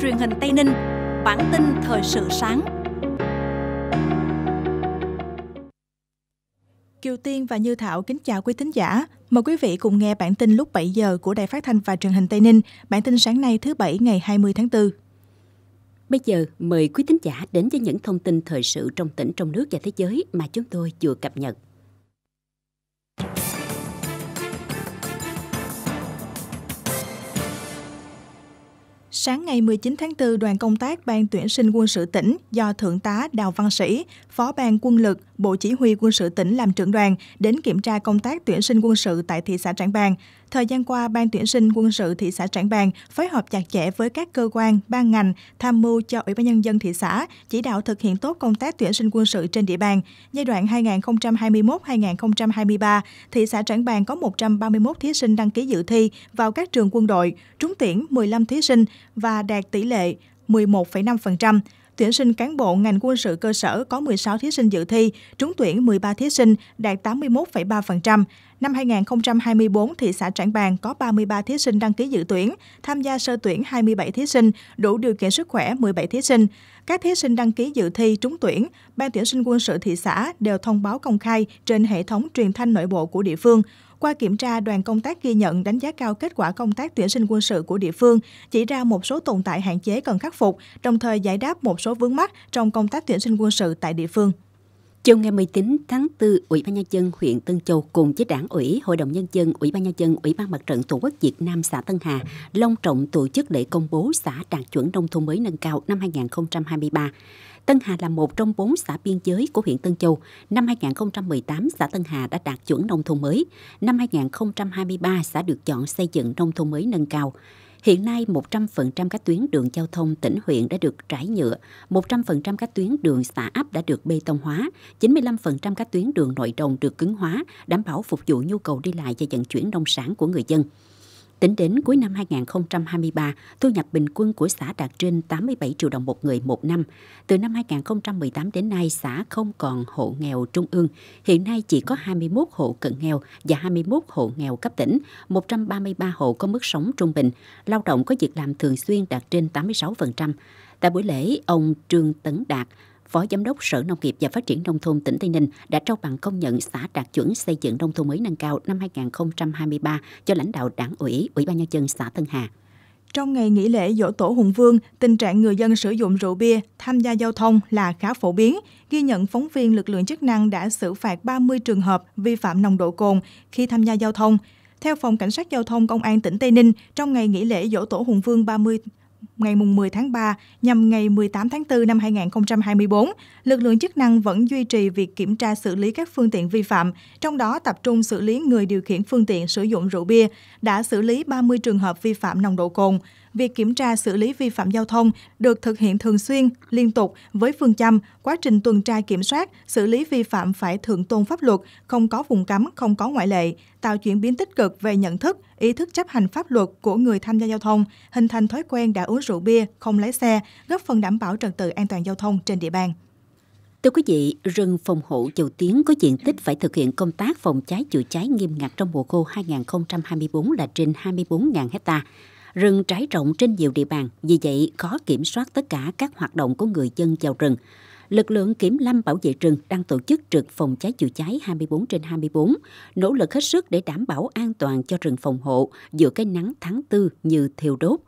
truyền hình Tây Ninh, bản tin thời sự sáng. Kiều Tiên và Như Thảo kính chào quý thính giả. Mời quý vị cùng nghe bản tin lúc 7 giờ của Đài Phát thanh và Truyền hình Tây Ninh, bản tin sáng nay thứ bảy ngày 20 tháng 4. Bây giờ mời quý thính giả đến với những thông tin thời sự trong tỉnh trong nước và thế giới mà chúng tôi vừa cập nhật. Sáng ngày 19 tháng 4, đoàn công tác Ban tuyển sinh quân sự tỉnh do Thượng tá Đào Văn Sĩ, Phó ban quân lực, Bộ Chỉ huy quân sự tỉnh làm trưởng đoàn đến kiểm tra công tác tuyển sinh quân sự tại thị xã Trảng Bàng. Thời gian qua, Ban tuyển sinh quân sự thị xã Trảng Bàng phối hợp chặt chẽ với các cơ quan, ban ngành, tham mưu cho Ủy ban Nhân dân thị xã, chỉ đạo thực hiện tốt công tác tuyển sinh quân sự trên địa bàn. Giai đoạn 2021-2023, thị xã Trảng Bàng có 131 thí sinh đăng ký dự thi vào các trường quân đội, trúng tuyển 15 thí sinh và đạt tỷ lệ 11,5%. Tuyển sinh cán bộ ngành quân sự cơ sở có 16 thí sinh dự thi, trúng tuyển 13 thí sinh, đạt 81,3%. Năm 2024, thị xã Trảng Bàng có 33 thí sinh đăng ký dự tuyển, tham gia sơ tuyển 27 thí sinh, đủ điều kiện sức khỏe 17 thí sinh. Các thí sinh đăng ký dự thi trúng tuyển, Ban tuyển sinh quân sự thị xã đều thông báo công khai trên hệ thống truyền thanh nội bộ của địa phương. Qua kiểm tra, đoàn công tác ghi nhận đánh giá cao kết quả công tác tuyển sinh quân sự của địa phương, chỉ ra một số tồn tại hạn chế cần khắc phục, đồng thời giải đáp một số vướng mắc trong công tác tuyển sinh quân sự tại địa phương. Chiều ngày 19 tháng 4, Ủy ban nhân dân huyện Tân Châu cùng với Đảng ủy, Hội đồng nhân dân, Ủy ban nhân dân, Ủy ban Mặt trận Tổ quốc Việt Nam xã Tân Hà long trọng tổ chức lễ công bố xã đạt chuẩn nông thôn mới nâng cao năm 2023. Tân Hà là một trong bốn xã biên giới của huyện Tân Châu. Năm 2018, xã Tân Hà đã đạt chuẩn nông thôn mới. Năm 2023, xã được chọn xây dựng nông thôn mới nâng cao. Hiện nay, 100% các tuyến đường giao thông tỉnh huyện đã được trải nhựa, 100% các tuyến đường xã ấp đã được bê tông hóa, 95% các tuyến đường nội đồng được cứng hóa, đảm bảo phục vụ nhu cầu đi lại và vận chuyển nông sản của người dân. Tính đến cuối năm 2023, thu nhập bình quân của xã đạt trên 87 triệu đồng một người một năm. Từ năm 2018 đến nay, xã không còn hộ nghèo trung ương. Hiện nay chỉ có 21 hộ cận nghèo và 21 hộ nghèo cấp tỉnh, 133 hộ có mức sống trung bình. Lao động có việc làm thường xuyên đạt trên 86%. Tại buổi lễ, ông Trương Tấn Đạt, Phó Giám đốc Sở Nông nghiệp và Phát triển Nông thôn tỉnh Tây Ninh đã trao bằng công nhận xã đạt chuẩn xây dựng nông thôn mới nâng cao năm 2023 cho lãnh đạo đảng ủy, Ủy ban Nhân dân xã Tân Hà. Trong ngày nghỉ lễ dỗ tổ Hùng Vương, tình trạng người dân sử dụng rượu bia tham gia giao thông là khá phổ biến. Ghi nhận phóng viên lực lượng chức năng đã xử phạt 30 trường hợp vi phạm nồng độ cồn khi tham gia giao thông. Theo Phòng Cảnh sát Giao thông Công an tỉnh Tây Ninh, trong ngày nghỉ lễ dỗ tổ Hùng Vương 30 ngày 10 tháng 3 nhằm ngày 18 tháng 4 năm 2024, lực lượng chức năng vẫn duy trì việc kiểm tra xử lý các phương tiện vi phạm, trong đó tập trung xử lý người điều khiển phương tiện sử dụng rượu bia, đã xử lý 30 trường hợp vi phạm nồng độ cồn, việc kiểm tra xử lý vi phạm giao thông được thực hiện thường xuyên, liên tục với phương châm quá trình tuần tra kiểm soát, xử lý vi phạm phải thượng tôn pháp luật, không có vùng cấm, không có ngoại lệ, tạo chuyển biến tích cực về nhận thức, ý thức chấp hành pháp luật của người tham gia giao thông, hình thành thói quen đã uống rượu bia, không lái xe, góp phần đảm bảo trật tự an toàn giao thông trên địa bàn. Thưa quý vị, rừng phòng hộ châu Tiến có diện tích phải thực hiện công tác phòng cháy chữa cháy nghiêm ngặt trong mùa khô 2024 là trên 24.000 hectare. Rừng trái rộng trên nhiều địa bàn, vì vậy khó kiểm soát tất cả các hoạt động của người dân vào rừng. Lực lượng kiểm lâm bảo vệ rừng đang tổ chức trực phòng cháy chữa cháy 24 trên 24, nỗ lực hết sức để đảm bảo an toàn cho rừng phòng hộ giữa cái nắng tháng tư như thiêu đốt.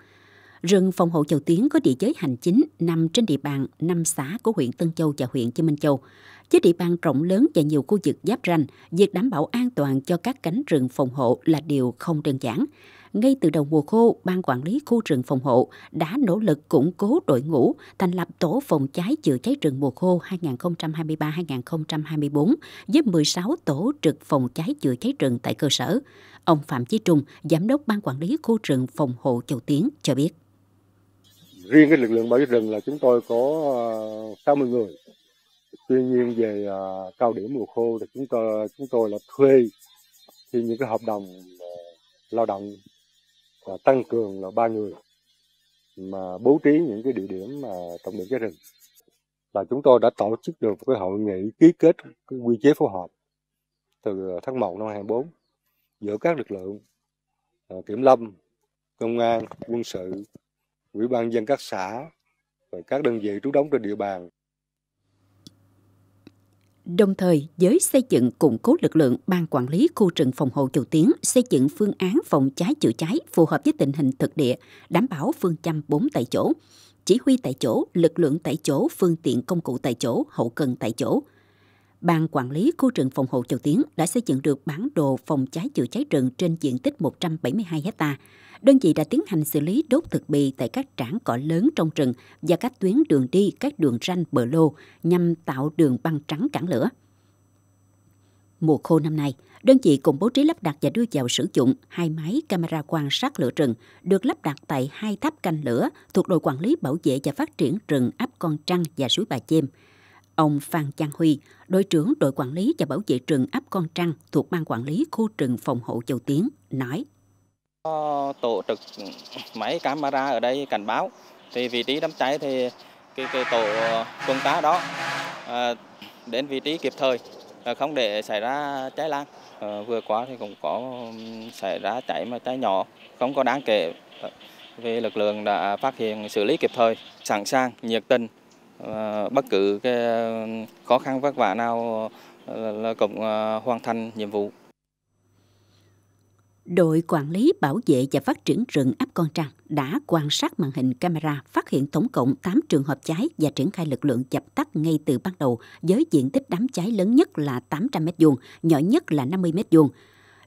Rừng phòng hộ Châu Tiến có địa giới hành chính nằm trên địa bàn 5 xã của huyện Tân Châu và huyện Chư Minh Châu. Với địa bàn rộng lớn và nhiều khu vực giáp ranh, việc đảm bảo an toàn cho các cánh rừng phòng hộ là điều không đơn giản ngay từ đầu mùa khô, Ban Quản lý Khu rừng Phòng hộ đã nỗ lực củng cố đội ngũ, thành lập tổ phòng cháy chữa cháy rừng mùa khô 2023-2024 với 16 tổ trực phòng cháy chữa cháy rừng tại cơ sở. Ông Phạm Chí Trung, Giám đốc Ban Quản lý Khu rừng Phòng hộ Châu Tiến cho biết. Riêng cái lực lượng bảo vệ rừng là chúng tôi có 60 ờ, người. Tuy nhiên về ờ, cao điểm mùa khô thì chúng tôi chúng tôi là thuê thì những cái hợp đồng ờ, lao động và tăng cường là ba người mà bố trí những cái địa điểm mà trọng điểm cháy rừng là chúng tôi đã tổ chức được cái hội nghị ký kết cái quy chế phối hợp từ tháng 1 năm 24 giữa các lực lượng à, kiểm lâm, công an, quân sự, ủy ban dân các xã và các đơn vị trú đóng trên địa bàn đồng thời giới xây dựng củng cố lực lượng ban quản lý khu rừng phòng hộ Kiều Tiến xây dựng phương án phòng cháy chữa cháy phù hợp với tình hình thực địa, đảm bảo phương châm bốn tại chỗ, chỉ huy tại chỗ, lực lượng tại chỗ, phương tiện công cụ tại chỗ, hậu cần tại chỗ – Ban quản lý khu rừng phòng hộ Châu Tiến đã xây dựng được bản đồ phòng cháy chữa cháy rừng trên diện tích 172 ha. Đơn vị đã tiến hành xử lý đốt thực bì tại các trảng cỏ lớn trong rừng và các tuyến đường đi, các đường ranh bờ lô nhằm tạo đường băng trắng cản lửa. Mùa khô năm nay, đơn vị cũng bố trí lắp đặt và đưa vào sử dụng hai máy camera quan sát lửa rừng được lắp đặt tại hai tháp canh lửa thuộc đội quản lý bảo vệ và phát triển rừng ấp Con Trăng và suối Bà Chêm – Ông Phan Giang Huy, đội trưởng đội quản lý và bảo vệ rừng ấp Con Trăng thuộc ban quản lý khu rừng phòng hộ Châu Tiến, nói. Có tổ trực máy camera ở đây cảnh báo. Thì vị trí đám cháy thì cái, cái tổ tuần tá đó à, đến vị trí kịp thời à, không để xảy ra cháy lan. À, vừa qua thì cũng có xảy ra cháy mà cháy nhỏ, không có đáng kể. Vì lực lượng đã phát hiện xử lý kịp thời, sẵn sàng, nhiệt tình Ờ, bất cứ cái khó khăn vất vả nào ờ, là cũng ờ, hoàn thành nhiệm vụ. Đội quản lý bảo vệ và phát triển rừng ấp Con Trăng đã quan sát màn hình camera phát hiện tổng cộng 8 trường hợp cháy và triển khai lực lượng dập tắt ngay từ ban đầu với diện tích đám cháy lớn nhất là 800 m2, nhỏ nhất là 50 m2.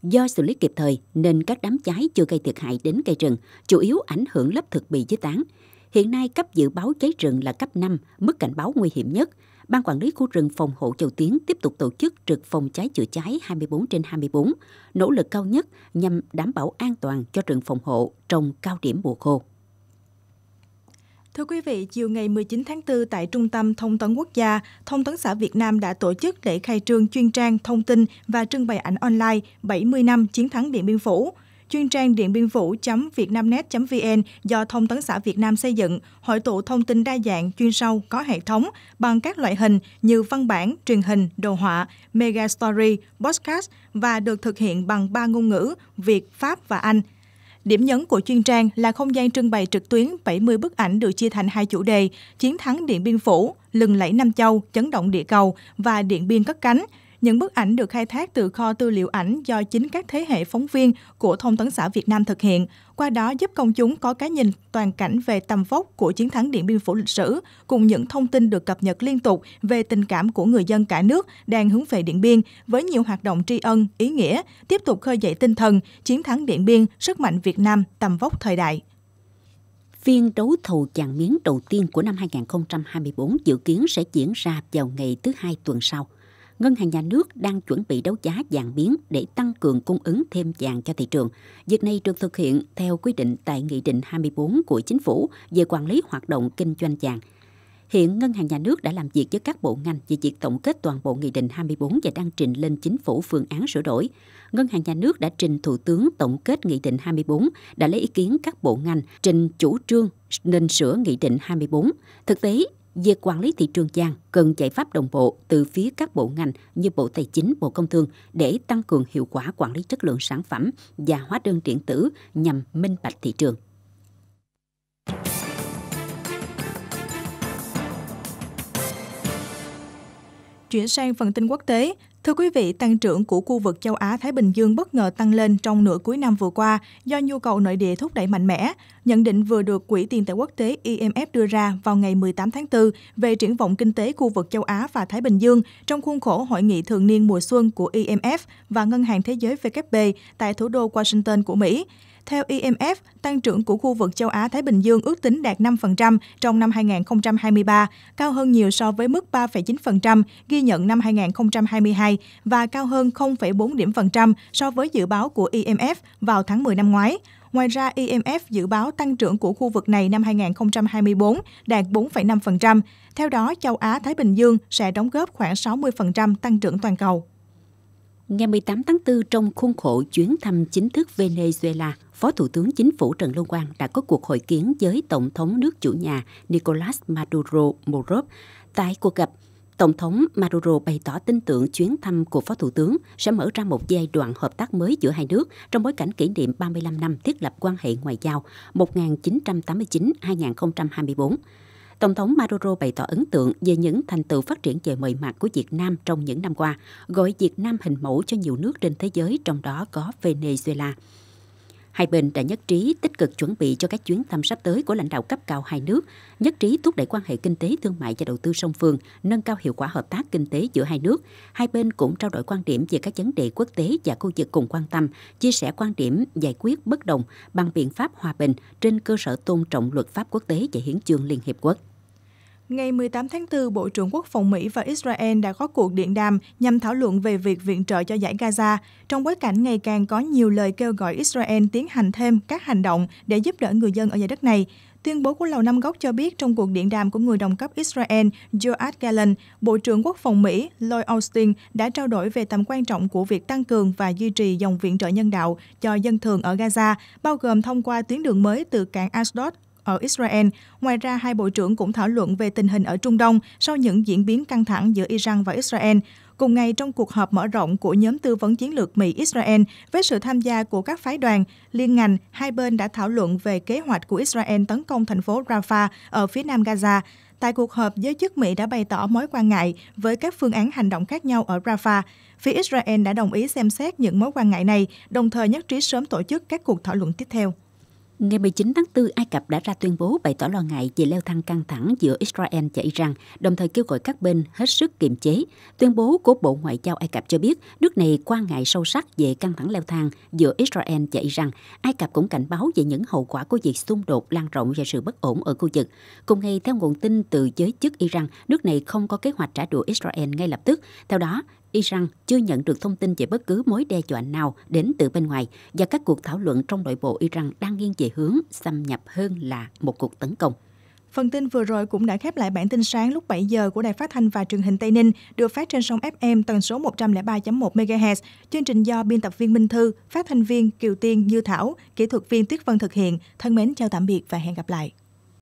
Do xử lý kịp thời nên các đám cháy chưa gây thiệt hại đến cây rừng, chủ yếu ảnh hưởng lớp thực bị dưới tán. Hiện nay cấp dự báo cháy rừng là cấp 5, mức cảnh báo nguy hiểm nhất. Ban quản lý khu rừng phòng hộ Châu Tiến tiếp tục tổ chức trực phòng cháy chữa cháy 24 trên 24, nỗ lực cao nhất nhằm đảm bảo an toàn cho rừng phòng hộ trong cao điểm mùa khô. Thưa quý vị, chiều ngày 19 tháng 4 tại Trung tâm Thông tấn Quốc gia, Thông tấn xã Việt Nam đã tổ chức lễ khai trương chuyên trang thông tin và trưng bày ảnh online 70 năm chiến thắng Điện Biên Phủ – chuyên trang điện biên phủ.vietnamnet.vn do Thông tấn xã Việt Nam xây dựng, hội tụ thông tin đa dạng, chuyên sâu, có hệ thống bằng các loại hình như văn bản, truyền hình, đồ họa, mega story, podcast và được thực hiện bằng ba ngôn ngữ Việt, Pháp và Anh. Điểm nhấn của chuyên trang là không gian trưng bày trực tuyến 70 bức ảnh được chia thành hai chủ đề: Chiến thắng Điện Biên Phủ, Lừng lẫy Nam Châu, Chấn động địa cầu và Điện Biên cất cánh – những bức ảnh được khai thác từ kho tư liệu ảnh do chính các thế hệ phóng viên của Thông tấn xã Việt Nam thực hiện, qua đó giúp công chúng có cái nhìn toàn cảnh về tầm vóc của chiến thắng Điện Biên Phủ lịch sử, cùng những thông tin được cập nhật liên tục về tình cảm của người dân cả nước đang hướng về Điện Biên với nhiều hoạt động tri ân, ý nghĩa, tiếp tục khơi dậy tinh thần chiến thắng Điện Biên, sức mạnh Việt Nam, tầm vóc thời đại phiên đấu thầu vàng miếng đầu tiên của năm 2024 dự kiến sẽ diễn ra vào ngày thứ hai tuần sau. Ngân hàng Nhà nước đang chuẩn bị đấu giá vàng biến để tăng cường cung ứng thêm vàng cho thị trường. Việc này được thực hiện theo quy định tại Nghị định 24 của Chính phủ về quản lý hoạt động kinh doanh vàng. Hiện Ngân hàng Nhà nước đã làm việc với các bộ ngành về việc tổng kết toàn bộ Nghị định 24 và đang trình lên Chính phủ phương án sửa đổi. Ngân hàng Nhà nước đã trình Thủ tướng tổng kết Nghị định 24, đã lấy ý kiến các bộ ngành trình chủ trương nên sửa Nghị định 24. Thực tế, Việc quản lý thị trường vàng cần giải pháp đồng bộ từ phía các bộ ngành như Bộ Tài chính, Bộ Công Thương để tăng cường hiệu quả quản lý chất lượng sản phẩm và hóa đơn điện tử nhằm minh bạch thị trường. Chuyển sang phần tin quốc tế, Thưa quý vị, tăng trưởng của khu vực châu Á-Thái Bình Dương bất ngờ tăng lên trong nửa cuối năm vừa qua do nhu cầu nội địa thúc đẩy mạnh mẽ. Nhận định vừa được Quỹ tiền tệ quốc tế IMF đưa ra vào ngày 18 tháng 4 về triển vọng kinh tế khu vực châu Á và Thái Bình Dương trong khuôn khổ hội nghị thường niên mùa xuân của IMF và Ngân hàng Thế giới WB tại thủ đô Washington của Mỹ. Theo IMF, e tăng trưởng của khu vực châu Á-Thái Bình Dương ước tính đạt 5% trong năm 2023, cao hơn nhiều so với mức 3,9% ghi nhận năm 2022 và cao hơn 0,4 điểm phần trăm so với dự báo của IMF e vào tháng 10 năm ngoái. Ngoài ra, IMF e dự báo tăng trưởng của khu vực này năm 2024 đạt 4,5%. Theo đó, châu Á-Thái Bình Dương sẽ đóng góp khoảng 60% tăng trưởng toàn cầu ngày 18 tháng 4 trong khuôn khổ chuyến thăm chính thức Venezuela, Phó Thủ tướng Chính phủ Trần Lương Quang đã có cuộc hội kiến với Tổng thống nước chủ nhà Nicolas Maduro Morov. Tại cuộc gặp, Tổng thống Maduro bày tỏ tin tưởng chuyến thăm của Phó Thủ tướng sẽ mở ra một giai đoạn hợp tác mới giữa hai nước trong bối cảnh kỷ niệm 35 năm thiết lập quan hệ ngoại giao 1989-2024. Tổng thống Maduro bày tỏ ấn tượng về những thành tựu phát triển về mọi mặt của Việt Nam trong những năm qua, gọi Việt Nam hình mẫu cho nhiều nước trên thế giới, trong đó có Venezuela. Hai bên đã nhất trí tích cực chuẩn bị cho các chuyến thăm sắp tới của lãnh đạo cấp cao hai nước, nhất trí thúc đẩy quan hệ kinh tế thương mại và đầu tư song phương, nâng cao hiệu quả hợp tác kinh tế giữa hai nước. Hai bên cũng trao đổi quan điểm về các vấn đề quốc tế và khu vực cùng quan tâm, chia sẻ quan điểm giải quyết bất đồng bằng biện pháp hòa bình trên cơ sở tôn trọng luật pháp quốc tế và hiến chương Liên Hiệp Quốc. Ngày 18 tháng 4, Bộ trưởng Quốc phòng Mỹ và Israel đã có cuộc điện đàm nhằm thảo luận về việc viện trợ cho giải Gaza, trong bối cảnh ngày càng có nhiều lời kêu gọi Israel tiến hành thêm các hành động để giúp đỡ người dân ở giải đất này. Tuyên bố của Lầu Năm Góc cho biết trong cuộc điện đàm của người đồng cấp Israel Joad Gallant, Bộ trưởng Quốc phòng Mỹ Lloyd Austin đã trao đổi về tầm quan trọng của việc tăng cường và duy trì dòng viện trợ nhân đạo cho dân thường ở Gaza, bao gồm thông qua tuyến đường mới từ cảng Ashdod ở Israel. Ngoài ra, hai bộ trưởng cũng thảo luận về tình hình ở Trung Đông sau những diễn biến căng thẳng giữa Iran và Israel. Cùng ngày, trong cuộc họp mở rộng của nhóm tư vấn chiến lược Mỹ-Israel với sự tham gia của các phái đoàn, liên ngành, hai bên đã thảo luận về kế hoạch của Israel tấn công thành phố Rafah ở phía nam Gaza. Tại cuộc họp, giới chức Mỹ đã bày tỏ mối quan ngại với các phương án hành động khác nhau ở Rafah. Phía Israel đã đồng ý xem xét những mối quan ngại này, đồng thời nhất trí sớm tổ chức các cuộc thảo luận tiếp theo. Ngày 19 tháng 4, Ai Cập đã ra tuyên bố bày tỏ lo ngại về leo thang căng thẳng giữa Israel và Iran, đồng thời kêu gọi các bên hết sức kiềm chế. Tuyên bố của Bộ Ngoại giao Ai Cập cho biết nước này quan ngại sâu sắc về căng thẳng leo thang giữa Israel và Iran. Ai Cập cũng cảnh báo về những hậu quả của việc xung đột lan rộng và sự bất ổn ở khu vực. Cùng ngày, theo nguồn tin từ giới chức Iran, nước này không có kế hoạch trả đũa Israel ngay lập tức. Theo đó, Iran chưa nhận được thông tin về bất cứ mối đe dọa nào đến từ bên ngoài và các cuộc thảo luận trong nội bộ Iran đang nghiêng về hướng xâm nhập hơn là một cuộc tấn công. Phần tin vừa rồi cũng đã khép lại bản tin sáng lúc 7 giờ của Đài Phát thanh và Truyền hình Tây Ninh, được phát trên sóng FM tần số 103.1 MHz. Chương trình do biên tập viên Minh Thư, phát thanh viên Kiều Tiên Như Thảo, kỹ thuật viên Tuyết Vân thực hiện. Thân mến chào tạm biệt và hẹn gặp lại.